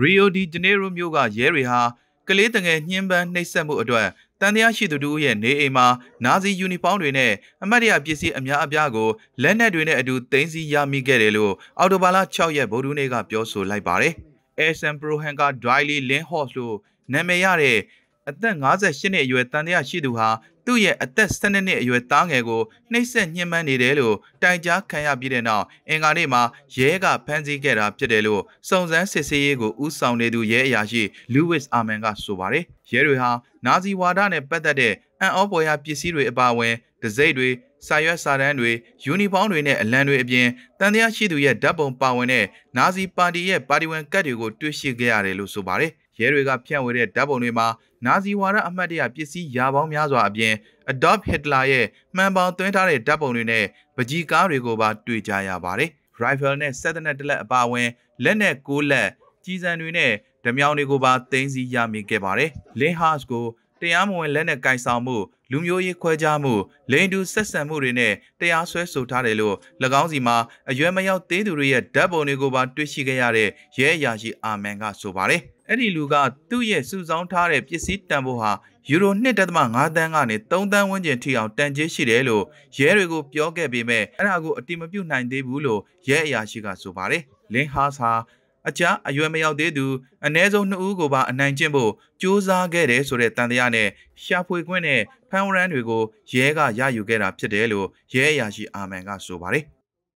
ရီယိုဒီဂျနေရိုမြို့ကရဲတွေဟာကလေးတငယ်ညှဉ်းပန်းနှိပ်စက်မှုအတွက်တန်တရားရှိသူတို့ရဲ့နေအိမ်မှာနာဇီယူနီဖောင်းတွေနဲ့အမတ်ရပစ္စည်းအများအပြားကိုလက်နက်တွေနဲ့အတူသိမ်းဆည်းရမိခဲ့တယ်လို့အော်တိုဘာလ6ရက်ဗိုလ်ဒူးနေ့ကပြောဆိုလိုက်ပါတယ်။ Air San Pro Hanka Dryly Lin Horse လို့နာမည်ရတဲ့အသက်58နှစ်အရွယ်တန်တရားရှိသူဟာသူ့ရဲ့အသက်12နှစ်အရွယ်သားငယ်ကိုနှိပ်စက်ညှဉ်းပန်းနေတယ်လို့တိုင်ကြားခံရပြီးတဲ့နောက်အင်္ဂါနေ့မှာရဲကဖမ်းဆီးခဲ့တာဖြစ်တယ်လို့စုံစမ်းစစ်ဆေးရေးကိုဦးဆောင်နေသူရဲအရာရှိ Louis Arman ကဆိုပါတယ်။ရဲတွေဟာနာဇီဝါဒနဲ့ပတ်သက်တဲ့အံ့ဩဖွယ်ရာပစ္စည်းတွေအပါအဝင်ဒစိမ့်တွေစာရွက်စာတမ်းတွေယူနီဖောင်းတွေနဲ့အလံတွေအပြင်တန်တရားရှိသူရဲ့ဓာတ်ပုံပါဝင်တဲ့နာဇီပါတီရဲ့ပါတီဝင်ကတ်တွေကိုတွေ့ရှိခဲ့ရတယ်လို့ဆိုပါတယ်။ရဲတွေကဖြန့်ဝေတဲ့ဓာတ်ပုံတွေမှာနာဇီဝါဒအမှတ်တရပစ္စည်းရာပေါင်းများစွာအပြင် Adolf Hitler ရဲ့မှန်ပေါင်းသွင်းထားတဲ့ဓာတ်ပုံတွေနဲ့ပကြီးကားတွေကိုပါတွေ့ကြရပါတယ်။ Rifle နဲ့စက်တနက်တလက်အပါအဝင်လက်နဲ့ကိုးလက်ကြီးစံတွေနဲ့ဓမြောင်တွေကိုပါသိမ်းဆည်းရမိခဲ့ပါတယ်။ Lin Hart ကိုတရားမဝင်လက်နက်ကင်ဆောင်မှုလူမျိုးရေးခွဲခြားမှုလိင်တူဆက်ဆံမှုတွေနဲ့တရားစွဲဆိုထားတယ်လို့၎င်းစီမှာအရွယ်မရောက်သေးသူတွေရဲ့ဓာတ်ပုံတွေကိုပါတွေ့ရှိခဲ့ရတဲ့ရဲအရာရှိအာမန်ကဆိုပါတယ်အဲ့ဒီလူကသူ့ရဲ့စုဆောင်းထားတဲ့ပစ္စည်းတန်ဖိုးဟာယူရို1.5တန်းကနေ3တန်းဝန်းကျင်ထိအောင်တန်ကျေးရှိတယ်လို့ရဲတွေကိုပြောခဲ့ပေမဲ့အဲ့ဒါကိုအတိမပြုတ်နိုင်သေးဘူးလို့ရဲအရာရှိကဆိုပါတယ်လင်းဟာစာအကြအရွယ်မရောက်သေးသူအ ਨੇ ဆုံး2ဦးကိုပါအနိုင်ကျင့်ဖို့ကြိုးစားခဲ့တယ်ဆိုတဲ့တန်တရားနဲ့ရှာဖွေခွင့်နဲ့ဖန်ဝရန်တွေကိုရဲကရယူခဲ့တာဖြစ်တယ်လို့ရဲအရာရှိအာမန်ကဆိုပါတယ်။